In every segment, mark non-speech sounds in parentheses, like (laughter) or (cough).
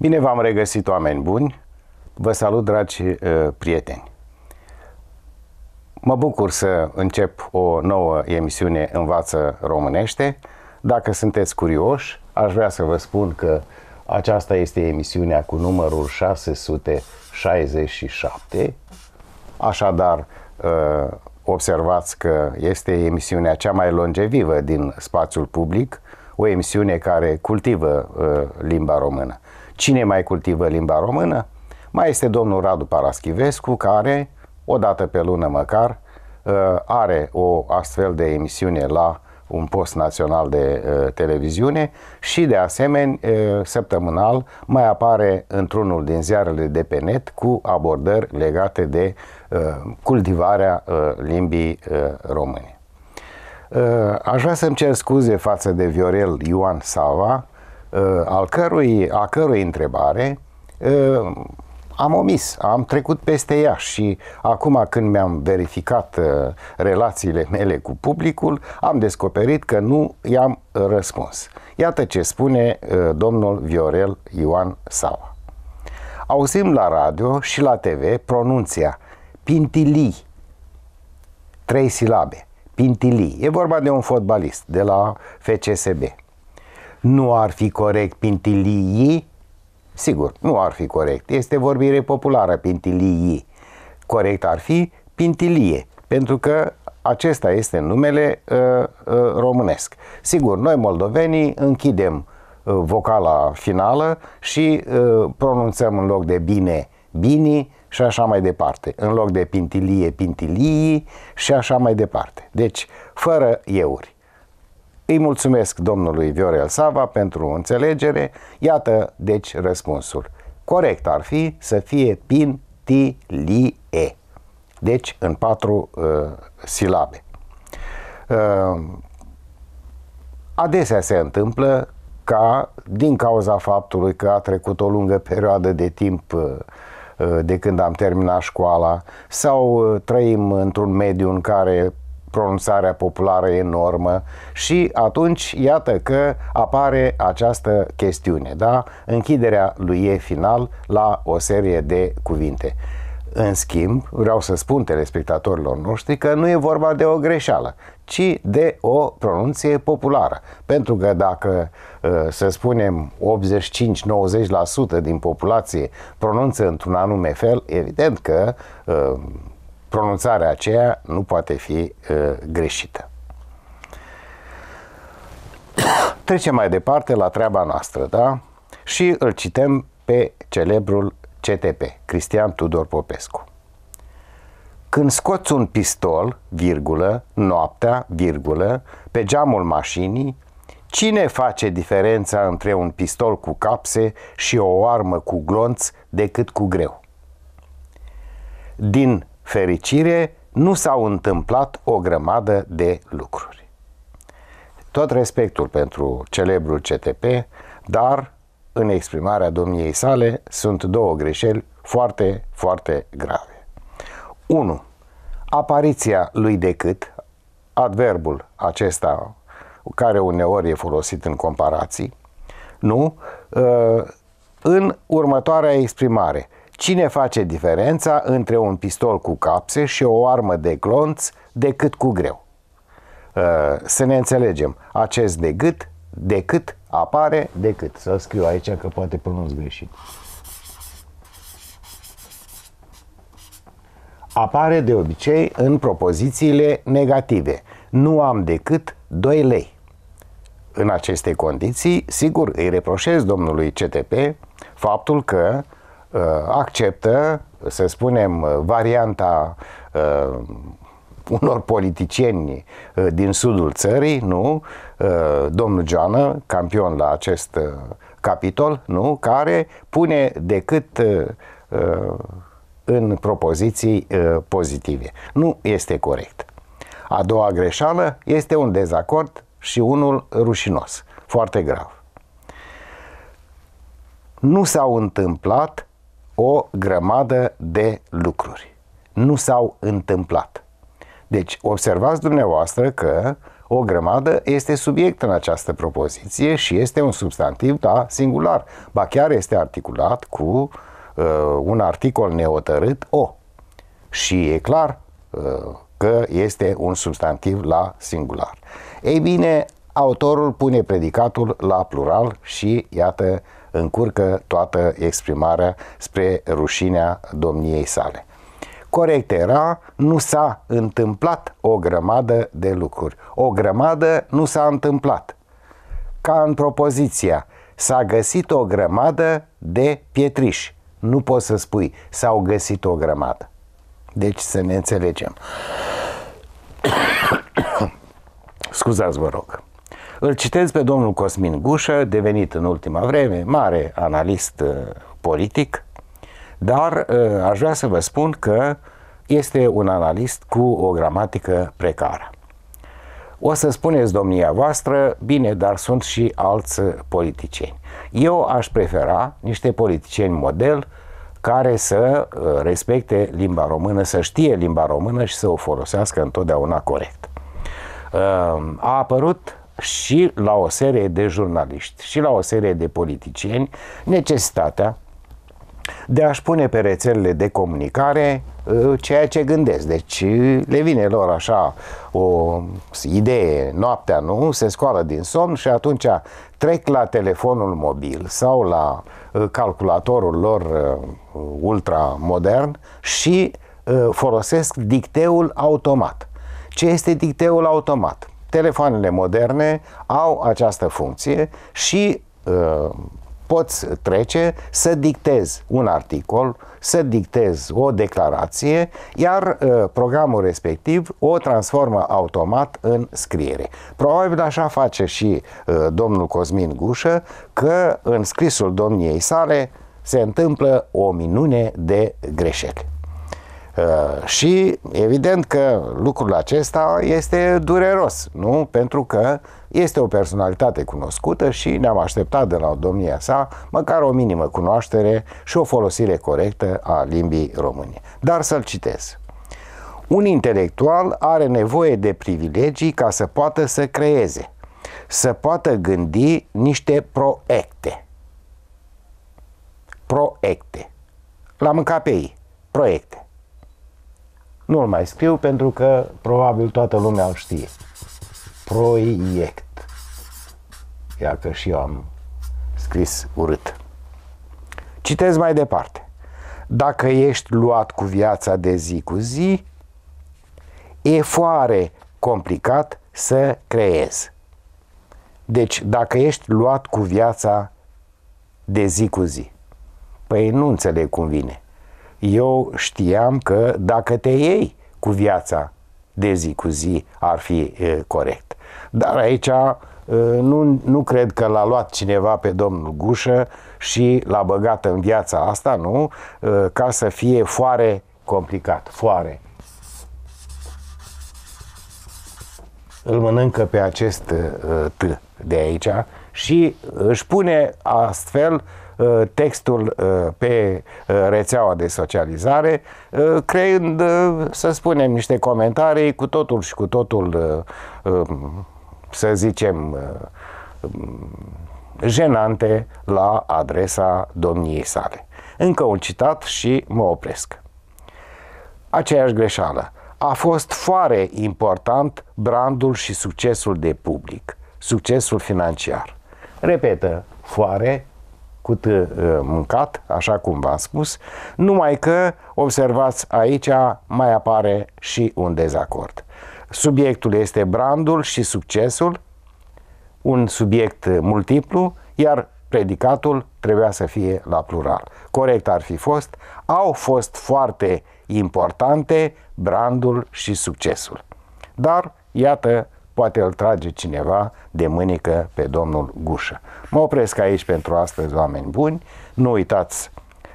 Bine v-am regăsit, oameni buni! Vă salut, dragi uh, prieteni! Mă bucur să încep o nouă emisiune Învață Românește. Dacă sunteți curioși, aș vrea să vă spun că aceasta este emisiunea cu numărul 667. Așadar, uh, observați că este emisiunea cea mai longevivă din spațiul public, o emisiune care cultivă uh, limba română. Cine mai cultivă limba română? Mai este domnul Radu Paraschivescu, care, o dată pe lună măcar, uh, are o astfel de emisiune la un post național de uh, televiziune și, de asemenea, uh, săptămânal mai apare într-unul din ziarele de pe net cu abordări legate de cultivarea limbii române. Aș vrea să-mi cer scuze față de Viorel Ioan Sava, Uh, al cărui, a cărui întrebare uh, am omis, am trecut peste ea și acum când mi-am verificat uh, relațiile mele cu publicul, am descoperit că nu i-am răspuns. Iată ce spune domnul Viorel Ioan Saua. Auzim la radio și la TV pronunția pintilii, trei silabe, pintilii. E vorba de un fotbalist de la FCSB nu ar fi corect pintilii, sigur, nu ar fi corect. Este vorbire populară pintilii. Corect ar fi pintilie, pentru că acesta este numele uh, uh, românesc. Sigur, noi moldovenii închidem uh, vocala finală și uh, pronunțăm în loc de bine bini și așa mai departe, în loc de pintilie pintilii și așa mai departe. Deci, fără euri. Îi mulțumesc domnului Viorel Sava pentru înțelegere. Iată, deci, răspunsul. Corect ar fi să fie p-i-l-e, Deci, în patru uh, silabe. Uh, adesea se întâmplă ca, din cauza faptului că a trecut o lungă perioadă de timp uh, uh de când am terminat școala sau uh, trăim într-un mediu în care pronunțarea populară enormă și atunci iată că apare această chestiune, da? închiderea lui E final la o serie de cuvinte. În schimb, vreau să spun telespectatorilor noștri că nu e vorba de o greșeală, ci de o pronunție populară. Pentru că dacă, ă, să spunem, 85-90% din populație pronunță într-un anume fel, evident că ă, pronunțarea aceea nu poate fi uh, greșită. (coughs) Trecem mai departe la treaba noastră, da? Și îl citem pe celebrul CTP, Cristian Tudor Popescu. Când scoți un pistol, virgulă, noaptea, virgulă, pe geamul mașinii, cine face diferența între un pistol cu capse și o armă cu glonț decât cu greu? Din fericire, nu s-au întâmplat o grămadă de lucruri. Tot respectul pentru celebrul CTP, dar în exprimarea domniei sale sunt două greșeli foarte, foarte grave. 1. Apariția lui decât, adverbul acesta care uneori e folosit în comparații, nu? Ă, în următoarea exprimare – Cine face diferența între un pistol cu capse și o armă de clonț decât cu greu? Uh, să ne înțelegem, acest decât, decât apare decât. Să scriu aici că poate pronunț greșit. Apare de obicei în propozițiile negative. Nu am decât 2 lei. În aceste condiții, sigur, îi reproșez domnului CTP faptul că uh, Uh, acceptă, să spunem, uh, varianta uh, unor politicieni din sudul țării, nu? Domnul Joană, campion la acest capitol, nu? Care pune decât în propoziții pozitive. Nu este corect. A doua greșeală este un dezacord și unul rușinos, foarte grav. Nu s-au întâmplat o grămadă de lucruri. Nu s-au întâmplat. Deci, observați dumneavoastră că o grămadă este subiect în această propoziție și este un substantiv, da, singular. Ba chiar este articulat cu uh, un articol neotărât o. Și e clar uh, că este un substantiv la singular. Ei bine, autorul pune predicatul la plural și, iată, încurcă toată exprimarea spre rușinea domniei sale. Corect era, nu s-a întâmplat o grămadă de lucruri. O grămadă nu s-a întâmplat. Ca în propoziția, s-a găsit o grămadă de pietriș. Nu poți să spui, s-au găsit o grămadă. Deci să ne înțelegem. (coughs) Scuzați, vă rog. Îl citez pe domnul Cosmin Gușă, devenit în ultima vreme mare analist uh, politic, dar uh, aș vrea să vă spun că este un analist cu o gramatică precară. O să spuneți domnia voastră, bine, dar sunt și alți uh, politicieni. Eu aș prefera niște politicieni model care să respecte limba română, să știe limba română și să o folosească întotdeauna corect. A apărut și la o serie de jurnaliști și la o serie de politicieni necesitatea de a-și pune pe rețelele de comunicare uh, ceea ce gândesc. Deci uh, le vine lor așa o idee noaptea, nu? Se scoală din somn și atunci trec la telefonul mobil sau la uh, calculatorul lor ultramodern și folosesc dicteul automat. Ce este dicteul automat? telefoanele moderne au această funcție și uh, poți trece să dictezi un articol, să dictezi o declarație, iar uh, programul respectiv o transformă automat în scriere. Probabil așa face și uh, domnul Cosmin Gușă, că în scrisul domniei sale se întâmplă o minune de greșeli. Uh, și evident că lucrul acesta este dureros, nu? Pentru că este o personalitate cunoscută și ne-am așteptat de la domnia sa măcar o minimă cunoaștere și o folosire corectă a limbii române. Dar să-l citez. Un intelectual are nevoie de privilegii ca să poată să creeze, să poată gândi niște proiecte. Proiecte. L-am în Proiecte. Nu-l mai scriu pentru că probabil toată lumea îl știe. Proiect. Iar că și eu am scris urât. Citez mai departe. Dacă ești luat cu viața de zi cu zi, e foarte complicat să creezi. Deci, dacă ești luat cu viața de zi cu zi, păi nu înțeleg cum vine eu știam că dacă te iei cu viața de zi cu zi ar fi e, corect. Dar aici nu, nu cred că l-a luat cineva pe domnul Gușă și l-a băgat în viața asta, nu? ca să fie foarte complicat, foarte. Îl mănâncă pe acest T de aici și își pune astfel Uh, textul uh, pe uh, rețeaua de socializare, creând, să spunem, niște comentarii cu totul și cu totul, um, să zicem, um, jenante la adresa domniei sale. Încă un citat și mă opresc. Aceeași greșeală. A fost foarte important brandul și succesul de public, succesul financiar. Repetă, foarte cât uh, mâncat, așa cum v-am spus, numai că, observați aici, mai apare și un dezacord. Subiectul este brandul și succesul, un subiect multiplu, iar predicatul trebuia să fie la plural. Corect ar fi fost, au fost foarte importante brandul și succesul. Dar, iată, poate îl trage cineva de mânică pe domnul Gușă. Mă opresc aici pentru astăzi, oameni buni. Nu uitați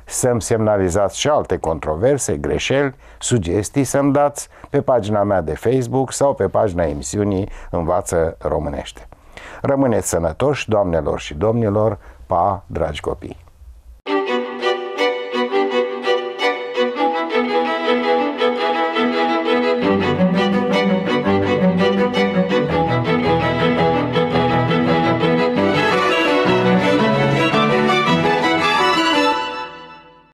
să-mi semnalizați și alte controverse, greșeli, sugestii să-mi dați pe pagina mea de Facebook sau pe pagina emisiunii Învață Românește. Rămâneți sănătoși, doamnelor și domnilor, pa, dragi copii!